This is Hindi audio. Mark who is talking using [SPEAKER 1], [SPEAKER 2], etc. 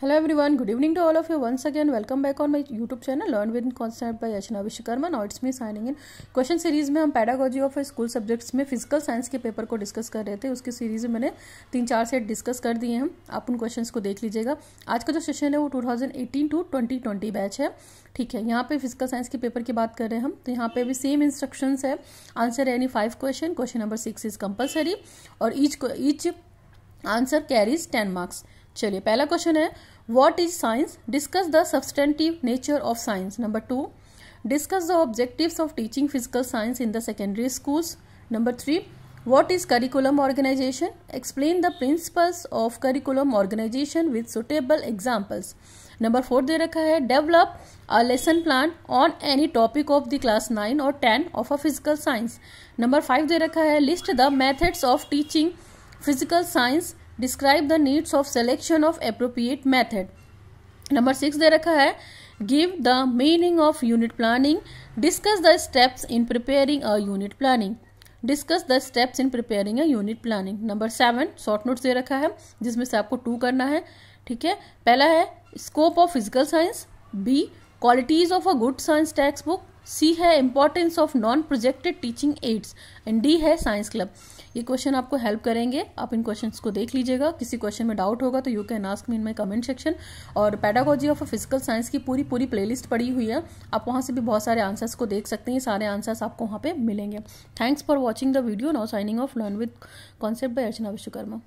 [SPEAKER 1] hello everyone good evening to all of you once again welcome back on my YouTube channel learn with concept by Archana Vishwakarma और it's me signing in question series में हम पैडागोजी ऑफ स्कूल सब्जेक्ट्स में फिजिकल साइंस के पेपर को डिस्कस कर रहे थे उसकी सीरीज में मैंने तीन चार सेट डिस्कस कर दिए हैं आप उन क्वेश्चन को देख लीजिएगा आज का जो सेशन है वो two two twenty twenty batch है ठीक है यहाँ पे फिजिकल साइंस के पेपर की बात कर रहे हैं हम तो यहाँ पे भी सेम इंस्ट्रक्शन है answer any five question question number six is compulsory और each each answer carries ten marks चलिए पहला क्वेश्चन है what is science discuss the substantive nature of science number two discuss the objectives of teaching physical science in the secondary schools number three what is curriculum organisation explain the principles of curriculum organisation with suitable examples number four दे रखा है develop a lesson plan on any topic of the class nine और ten of a physical science number five दे रखा है list the methods of teaching physical science describe the needs of selection of appropriate method number six दे रखा है give the meaning of unit planning discuss the steps in preparing a unit planning discuss the steps in preparing a unit planning number seven short notes दे रखा है जिसमें से आपको टू करना है ठीक है पहला है scope of physical science B qualities of a good science text book C है importance of non projected teaching aids and D है साइंस क्लब ये क्वेश्चन आपको हेल्प करेंगे आप इन क्वेश्चंस को देख लीजिएगा किसी क्वेश्चन में डाउट होगा तो you can ask me in my comment section और पैडागोजी ऑफ फिजिकल साइंस की पूरी पूरी प्लेलिस्ट पड़ी हुई है आप वहाँ से भी बहुत सारे आंसर्स को देख सकते हैं सारे आंसर्स आपको वहाँ पे मिलेंगे thanks for watching the video now signing off learn with concept by Archana Vishwakarma